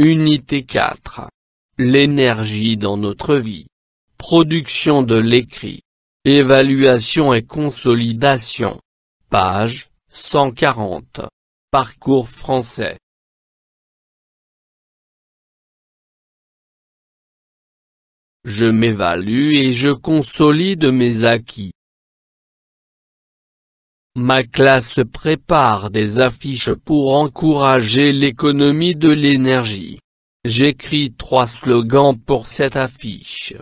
Unité 4. L'énergie dans notre vie. Production de l'écrit. Évaluation et consolidation. Page 140. Parcours français. Je m'évalue et je consolide mes acquis. Ma classe prépare des affiches pour encourager l'économie de l'énergie. J'écris trois slogans pour cette affiche.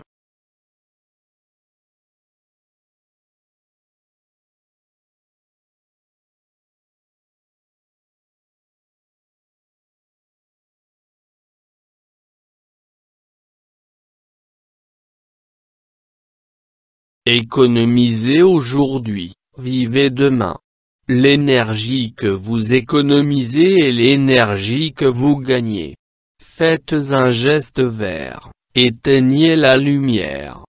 Économisez aujourd'hui. Vivez demain. L'énergie que vous économisez est l'énergie que vous gagnez. Faites un geste vert, éteignez la lumière.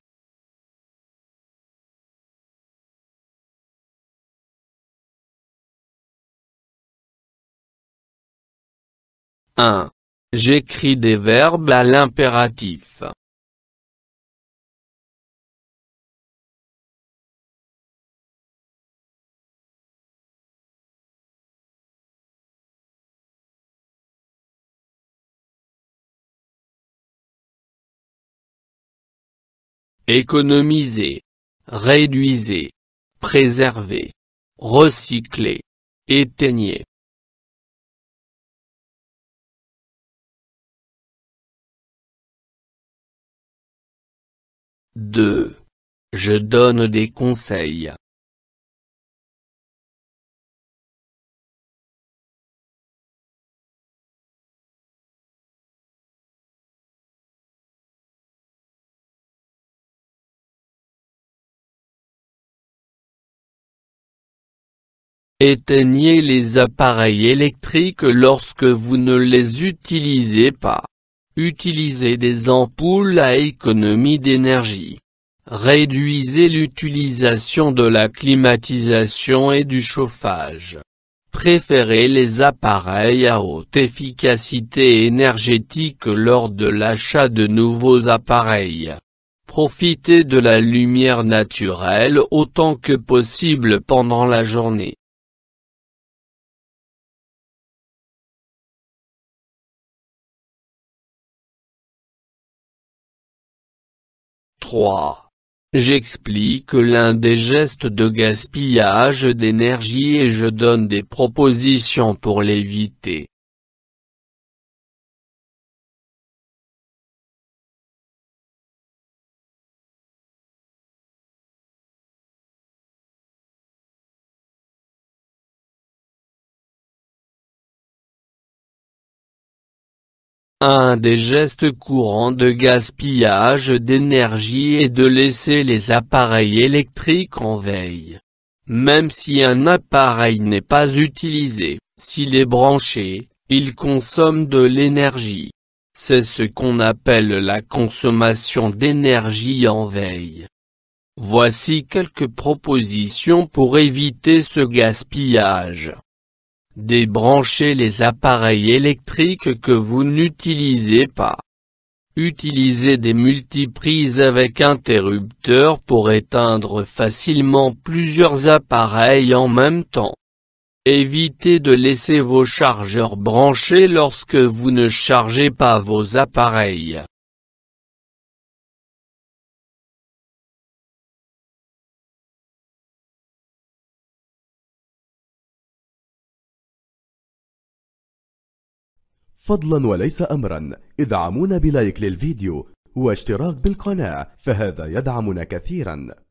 1. J'écris des verbes à l'impératif. Économiser. Réduisez. Préserver. Recycler. Éteignez. 2. Je donne des conseils. Éteignez les appareils électriques lorsque vous ne les utilisez pas. Utilisez des ampoules à économie d'énergie. Réduisez l'utilisation de la climatisation et du chauffage. Préférez les appareils à haute efficacité énergétique lors de l'achat de nouveaux appareils. Profitez de la lumière naturelle autant que possible pendant la journée. 3. J'explique l'un des gestes de gaspillage d'énergie et je donne des propositions pour l'éviter. Un des gestes courants de gaspillage d'énergie est de laisser les appareils électriques en veille. Même si un appareil n'est pas utilisé, s'il est branché, il consomme de l'énergie. C'est ce qu'on appelle la consommation d'énergie en veille. Voici quelques propositions pour éviter ce gaspillage. Débranchez les appareils électriques que vous n'utilisez pas. Utilisez des multiprises avec interrupteur pour éteindre facilement plusieurs appareils en même temps. Évitez de laisser vos chargeurs branchés lorsque vous ne chargez pas vos appareils. فضلا وليس امرا ادعمونا بلايك للفيديو واشتراك بالقناة فهذا يدعمنا كثيرا